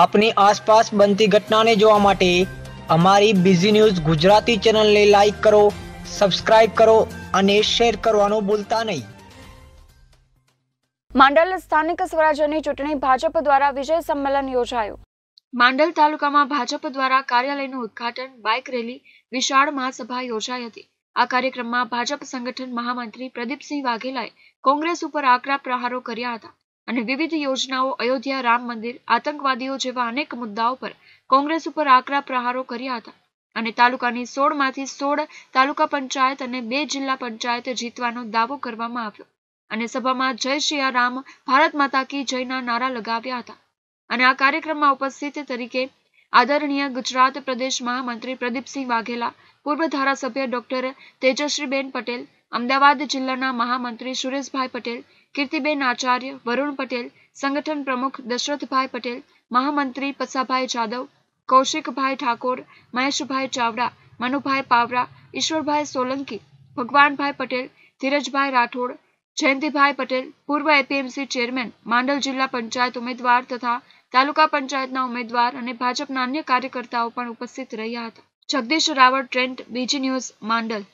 આપની આસપાસ બનતી ઘટનાને જોવા માટે અમારી બીઝી ન્યૂઝ ગુજરાતી ચેનલને લાઈક કરો સબસ્ક્રાઇબ કરો અને શેર કરવાનું ભૂલતા નહીં માંડલ સ્થાનિક સ્વરાજ્યની ચૂંટણી ભાજપ દ્વારા વિજય સંમેલન યોજાયું માંડલ તાલુકામાં ભાજપ દ્વારા કાર્યાલયનું ઉદ્ઘાટન બાઇક રેલી વિશાળ મહાસભા યોજાઈ હતી આ કાર્યક્રમમાં ભાજપ સંગઠન મહામંત્રી પ્રદીપસિંહ વાઘેલાએ કોંગ્રેસ ઉપર આકરા પ્રહારો કર્યા હતા અને વિવિધ યોજનાઓ અયોધ્યા રામ મંદિર આતંકવાદીઓ જેવા અનેક મુદ્દાઓ પર કોંગ્રેસ ઉપર આકરા પ્રહારો કર્યા હતા અને તાલુકાની સોળમાંથી સોળ તાલુકા પંચાયત અને બે જિલ્લા પંચાયત જીતવાનો દાવો કરવામાં આવ્યો અને સભામાં જય શ્રી રામ ભારત માતા કી જયના નારા લગાવ્યા હતા અને આ કાર્યક્રમમાં ઉપસ્થિત તરીકે આદરણીય ગુજરાત પ્રદેશ મહામંત્રી પ્રદીપસિંહ વાઘેલા પૂર્વ ધારાસભ્ય ડોક્ટર તેજસ્વીબેન પટેલ અમદાવાદ જિલ્લાના મહામંત્રી સુરેશભાઈ પટેલ કીર્તિબેન આચાર્ય વરુણ પટેલ સંગઠન પ્રમુખ દશરથભાઈ પટેલ મહામંત્રી પસાભાઈ જાદવ કૌશિકભાઈ ઠાકોર મહેશભાઈ ચાવડા મનુભાઈ પાવરા ઈશ્વરભાઈ સોલંકી ભગવાનભાઈ પટેલ ધીરજભાઈ રાઠોડ જયંતિભાઈ પટેલ પૂર્વ એપીએમસી ચેરમેન માંડલ જિલ્લા પંચાયત ઉમેદવાર તથા તાલુકા પંચાયતના ઉમેદવાર અને ભાજપના અન્ય કાર્યકર્તાઓ પણ ઉપસ્થિત રહ્યા હતા જગદીશ રાવળ ટ્રેન્ટ બીજી ન્યૂઝ માંડલ